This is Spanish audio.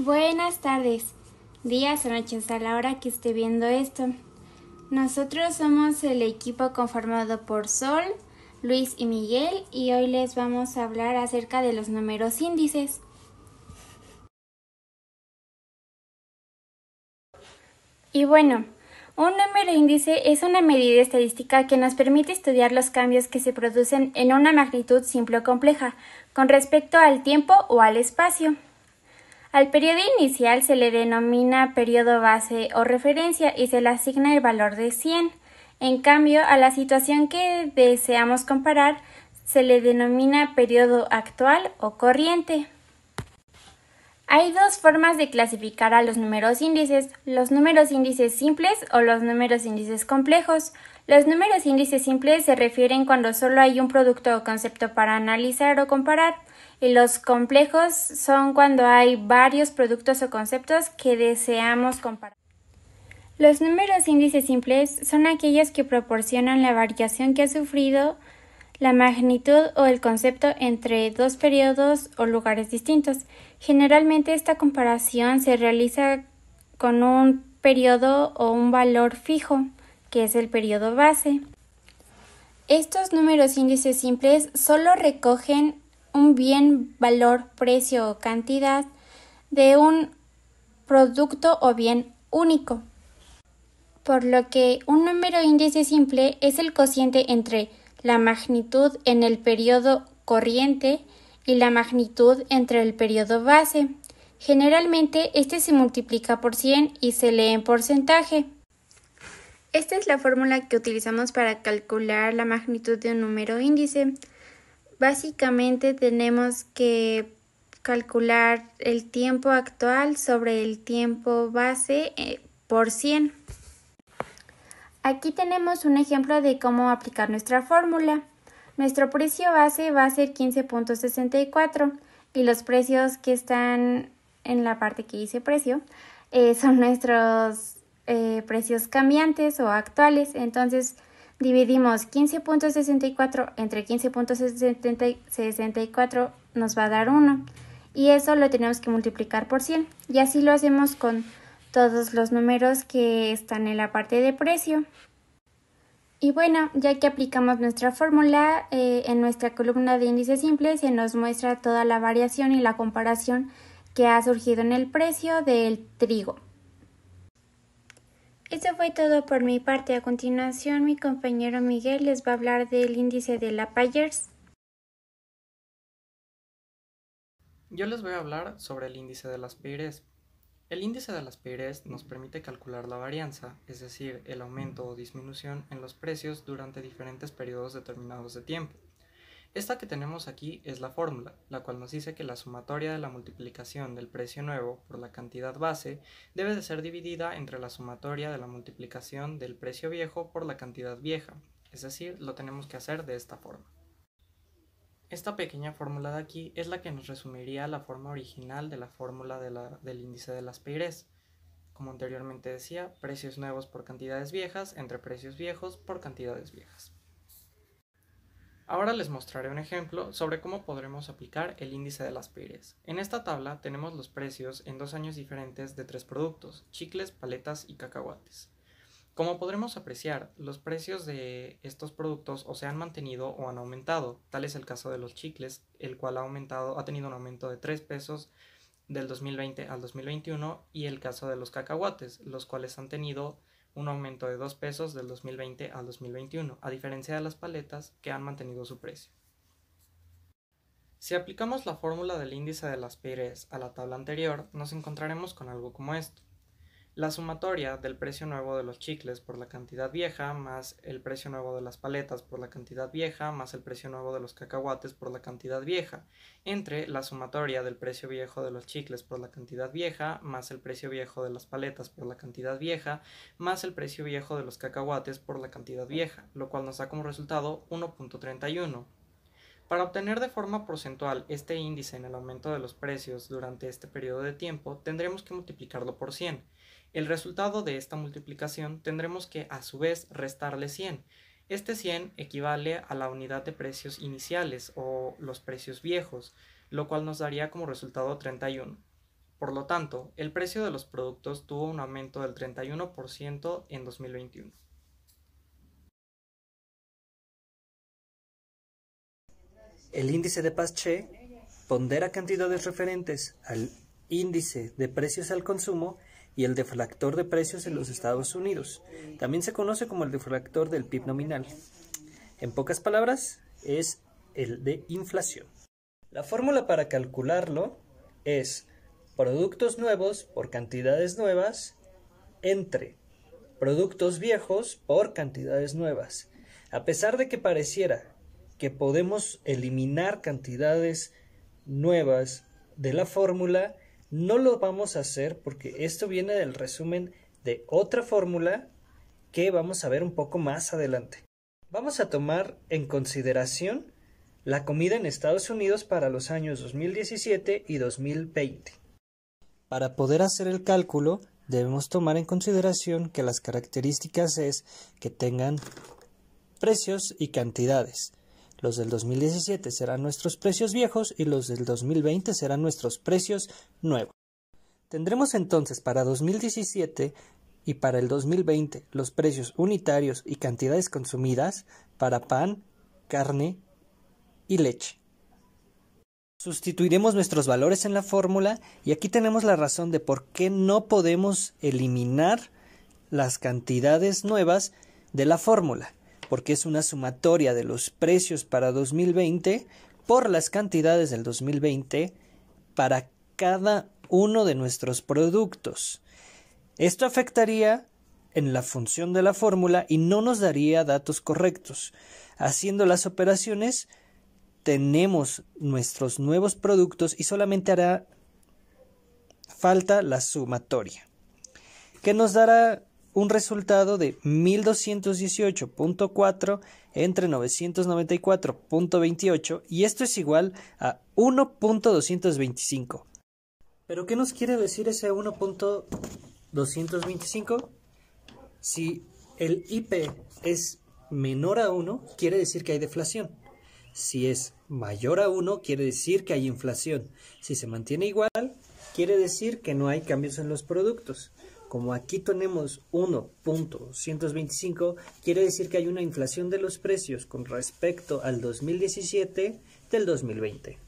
Buenas tardes, días o noches a la hora que esté viendo esto. Nosotros somos el equipo conformado por Sol, Luis y Miguel y hoy les vamos a hablar acerca de los números índices. Y bueno, un número índice es una medida estadística que nos permite estudiar los cambios que se producen en una magnitud simple o compleja con respecto al tiempo o al espacio. Al periodo inicial se le denomina periodo base o referencia y se le asigna el valor de 100. En cambio, a la situación que deseamos comparar se le denomina periodo actual o corriente. Hay dos formas de clasificar a los números índices, los números índices simples o los números índices complejos. Los números índices simples se refieren cuando solo hay un producto o concepto para analizar o comparar. Y los complejos son cuando hay varios productos o conceptos que deseamos comparar. Los números e índices simples son aquellos que proporcionan la variación que ha sufrido la magnitud o el concepto entre dos periodos o lugares distintos. Generalmente esta comparación se realiza con un periodo o un valor fijo, que es el periodo base. Estos números e índices simples solo recogen un bien, valor, precio o cantidad de un producto o bien único. Por lo que un número índice simple es el cociente entre la magnitud en el periodo corriente y la magnitud entre el periodo base. Generalmente este se multiplica por 100 y se lee en porcentaje. Esta es la fórmula que utilizamos para calcular la magnitud de un número índice. Básicamente tenemos que calcular el tiempo actual sobre el tiempo base eh, por 100. Aquí tenemos un ejemplo de cómo aplicar nuestra fórmula. Nuestro precio base va a ser 15.64 y los precios que están en la parte que dice precio eh, son nuestros eh, precios cambiantes o actuales. Entonces, Dividimos 15.64 entre 15.64 nos va a dar 1 y eso lo tenemos que multiplicar por 100 y así lo hacemos con todos los números que están en la parte de precio. Y bueno, ya que aplicamos nuestra fórmula, eh, en nuestra columna de índice simple se nos muestra toda la variación y la comparación que ha surgido en el precio del trigo. Eso fue todo por mi parte. A continuación, mi compañero Miguel les va a hablar del índice de la Payers. Yo les voy a hablar sobre el índice de las PIRES. El índice de las PIRES nos permite calcular la varianza, es decir, el aumento o disminución en los precios durante diferentes periodos determinados de tiempo. Esta que tenemos aquí es la fórmula, la cual nos dice que la sumatoria de la multiplicación del precio nuevo por la cantidad base debe de ser dividida entre la sumatoria de la multiplicación del precio viejo por la cantidad vieja, es decir, lo tenemos que hacer de esta forma. Esta pequeña fórmula de aquí es la que nos resumiría la forma original de la fórmula del índice de las PIRES. Como anteriormente decía, precios nuevos por cantidades viejas entre precios viejos por cantidades viejas. Ahora les mostraré un ejemplo sobre cómo podremos aplicar el índice de las pires. En esta tabla tenemos los precios en dos años diferentes de tres productos, chicles, paletas y cacahuates. Como podremos apreciar, los precios de estos productos o se han mantenido o han aumentado. Tal es el caso de los chicles, el cual ha, aumentado, ha tenido un aumento de 3 pesos del 2020 al 2021 y el caso de los cacahuates, los cuales han tenido un aumento de 2 pesos del 2020 al 2021, a diferencia de las paletas que han mantenido su precio. Si aplicamos la fórmula del índice de las PIRES a la tabla anterior, nos encontraremos con algo como esto. La sumatoria del precio nuevo de los chicles por la cantidad vieja, más el precio nuevo de las paletas por la cantidad vieja, más el precio nuevo de los cacahuates por la cantidad vieja, entre la sumatoria del precio viejo de los chicles por la cantidad vieja, más el precio viejo de las paletas por la cantidad vieja, más el precio viejo de los cacahuates por la cantidad vieja, lo cual nos da como resultado 1.31. Para obtener de forma porcentual este índice en el aumento de los precios durante este periodo de tiempo, tendremos que multiplicarlo por 100. El resultado de esta multiplicación tendremos que a su vez restarle 100. Este 100 equivale a la unidad de precios iniciales o los precios viejos, lo cual nos daría como resultado 31. Por lo tanto, el precio de los productos tuvo un aumento del 31% en 2021. El índice de pasche pondera cantidades referentes al índice de precios al consumo y el deflactor de precios en los Estados Unidos. También se conoce como el defractor del PIB nominal. En pocas palabras, es el de inflación. La fórmula para calcularlo es productos nuevos por cantidades nuevas entre productos viejos por cantidades nuevas. A pesar de que pareciera que podemos eliminar cantidades nuevas de la fórmula, no lo vamos a hacer porque esto viene del resumen de otra fórmula que vamos a ver un poco más adelante. Vamos a tomar en consideración la comida en Estados Unidos para los años 2017 y 2020. Para poder hacer el cálculo, debemos tomar en consideración que las características es que tengan precios y cantidades. Los del 2017 serán nuestros precios viejos y los del 2020 serán nuestros precios nuevos. Tendremos entonces para 2017 y para el 2020 los precios unitarios y cantidades consumidas para pan, carne y leche. Sustituiremos nuestros valores en la fórmula y aquí tenemos la razón de por qué no podemos eliminar las cantidades nuevas de la fórmula porque es una sumatoria de los precios para 2020 por las cantidades del 2020 para cada uno de nuestros productos. Esto afectaría en la función de la fórmula y no nos daría datos correctos. Haciendo las operaciones tenemos nuestros nuevos productos y solamente hará falta la sumatoria, ¿Qué nos dará un resultado de 1218.4 entre 994.28 y esto es igual a 1.225. ¿Pero qué nos quiere decir ese 1.225? Si el IP es menor a 1, quiere decir que hay deflación. Si es mayor a 1, quiere decir que hay inflación. Si se mantiene igual, quiere decir que no hay cambios en los productos. Como aquí tenemos 1.125, quiere decir que hay una inflación de los precios con respecto al 2017 del 2020.